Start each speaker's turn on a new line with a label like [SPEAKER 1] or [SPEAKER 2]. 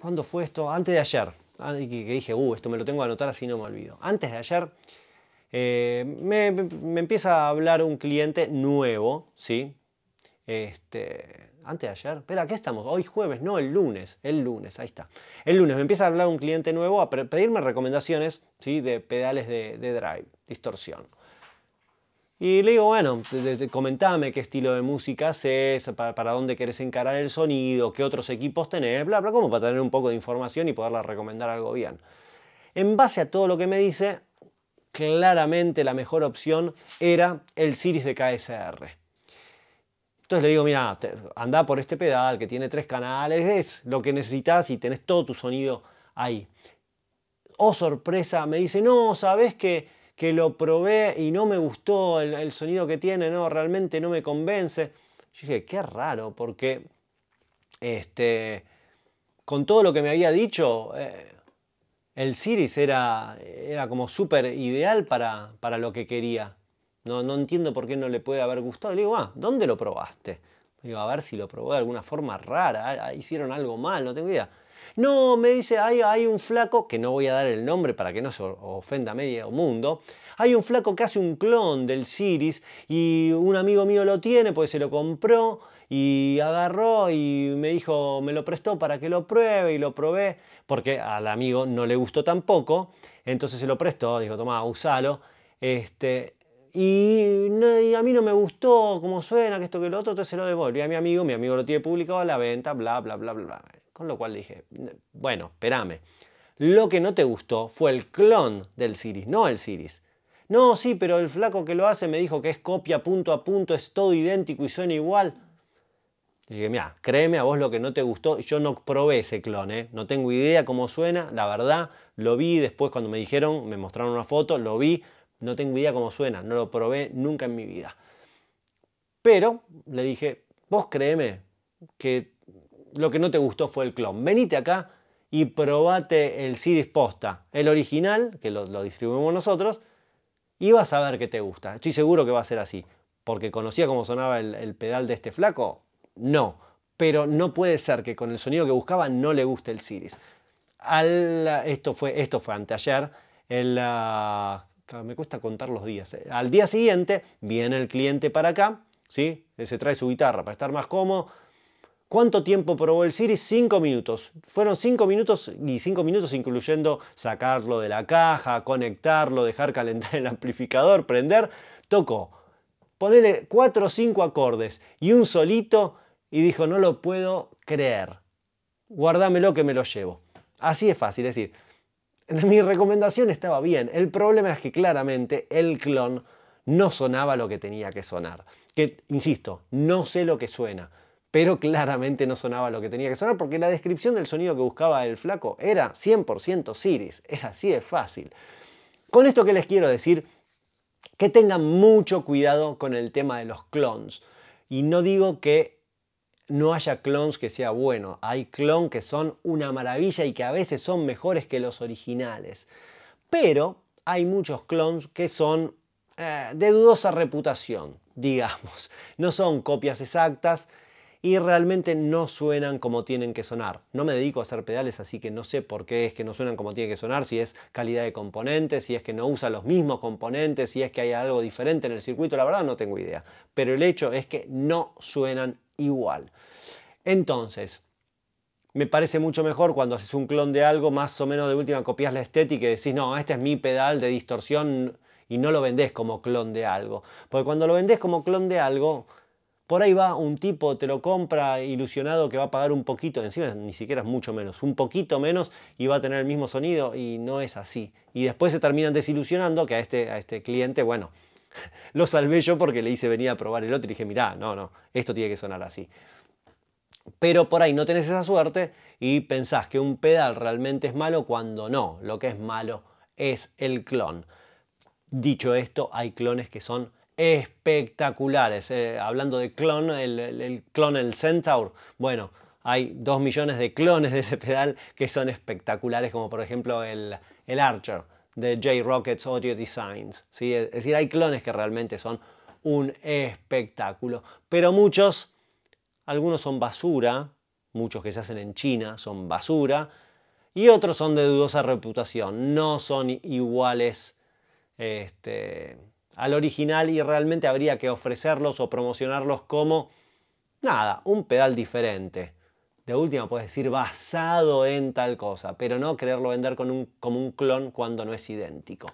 [SPEAKER 1] ¿Cuándo fue esto? Antes de ayer. Ah, que dije, uh, esto me lo tengo que anotar así no me olvido. Antes de ayer eh, me, empieza a hablar un cliente nuevo, ¿sí? Este, antes de ayer, espera, ¿qué estamos? Hoy jueves, no, el lunes, el lunes, ahí está. El lunes me empieza a hablar un cliente nuevo a pedirme recomendaciones, ¿sí? De pedales de drive, distorsión. Y le digo, bueno, comentame qué estilo de música haces, para, dónde querés encarar el sonido, qué otros equipos tenés, bla, bla, como para tener un poco de información y poderla recomendar algo bien. En base a todo lo que me dice, claramente la mejor opción era el Siris de KSR. Entonces le digo, mira, anda por este pedal que tiene tres canales, es lo que necesitas y tenés todo tu sonido ahí. Oh, sorpresa, me dice, no, sabes que que lo probé y no me gustó el, sonido que tiene, no, realmente no me convence. Yo dije, qué raro, porque este, con todo lo que me había dicho, eh, el Siris era, era como súper ideal para, para lo que quería. No, no, entiendo por qué no le puede haber gustado. Le digo, ah, ¿dónde lo probaste? digo, a ver si lo probó de alguna forma rara, hicieron algo mal, no tengo idea. No, me dice, hay, un flaco, que no voy a dar el nombre para que no se ofenda a medio mundo, hay un flaco que hace un clon del Ciris y un amigo mío lo tiene, pues se lo compró y agarró y me dijo, me lo prestó para que lo pruebe y lo probé, porque al amigo no le gustó tampoco, entonces se lo prestó, dijo, toma, usalo. Este, y, a mí no me gustó cómo suena, que esto, que lo otro, entonces se lo devolví a mi amigo, mi amigo lo tiene publicado a la venta, bla, bla, bla, bla. bla. Con lo cual dije, bueno, espérame. Lo que no te gustó fue el clon del Siris, no el Siris. No, sí, pero el flaco que lo hace me dijo que es copia punto a punto, es todo idéntico y suena igual. Le dije, mira, créeme a vos lo que no te gustó, yo no probé ese clon, ¿eh? no tengo idea cómo suena, la verdad, lo vi después cuando me dijeron, me mostraron una foto, lo vi, no tengo idea cómo suena, no lo probé nunca en mi vida. Pero le dije, vos créeme que lo que no te gustó fue el clon. Venite acá y probate el Siris Posta, el original, que lo, distribuimos nosotros, y vas a ver que te gusta. Estoy seguro que va a ser así. Porque conocía cómo sonaba el, pedal de este flaco. No, pero no puede ser que con el sonido que buscaba no le guste el Siris. esto, fue, esto fue anteayer. Ah, me cuesta contar los días. Eh. Al día siguiente viene el cliente para acá, ¿sí? se trae su guitarra para estar más cómodo ¿Cuánto tiempo probó el Siri? Cinco minutos. Fueron cinco minutos y cinco minutos incluyendo sacarlo de la caja, conectarlo, dejar calentar el amplificador, prender. Tocó. Ponerle cuatro o cinco acordes y un solito y dijo, no lo puedo creer. Guardámelo que me lo llevo. Así es fácil, es decir, mi recomendación estaba bien. El problema es que claramente el clon no sonaba lo que tenía que sonar. Que, insisto, no sé lo que suena pero claramente no sonaba lo que tenía que sonar porque la descripción del sonido que buscaba el flaco era 100% Siris, es así de fácil. Con esto que les quiero decir, que tengan mucho cuidado con el tema de los clones. Y no digo que no haya clones que sea bueno, hay clones que son una maravilla y que a veces son mejores que los originales. Pero hay muchos clones que son eh, de dudosa reputación, digamos. No son copias exactas, y realmente no suenan como tienen que sonar. No me dedico a hacer pedales, así que no sé por qué es que no suenan como tienen que sonar, si es calidad de componentes, si es que no usa los mismos componentes, si es que hay algo diferente en el circuito, la verdad no tengo idea. Pero el hecho es que no suenan igual. Entonces, me parece mucho mejor cuando haces un clon de algo, más o menos de última copias la estética y decís, no, este es mi pedal de distorsión y no lo vendés como clon de algo. Porque cuando lo vendés como clon de algo, por ahí va un tipo, te lo compra ilusionado que va a pagar un poquito, encima ni siquiera es mucho menos, un poquito menos y va a tener el mismo sonido y no es así. Y después se terminan desilusionando que a este, a este cliente, bueno, lo salvé yo porque le hice venir a probar el otro y dije, mirá, no, no, esto tiene que sonar así. Pero por ahí no tenés esa suerte y pensás que un pedal realmente es malo cuando no, lo que es malo es el clon. Dicho esto, hay clones que son espectaculares. Eh, hablando de clon, el, clon, el Centaur, bueno, hay dos millones de clones de ese pedal que son espectaculares, como por ejemplo el, Archer de J-Rockets Audio Designs. ¿sí? Es decir, hay clones que realmente son un espectáculo. Pero muchos, algunos son basura, muchos que se hacen en China son basura, y otros son de dudosa reputación, no son iguales. Este, al original y realmente habría que ofrecerlos o promocionarlos como nada, un pedal diferente. De última puedes decir basado en tal cosa, pero no quererlo vender con como un clon cuando no es idéntico.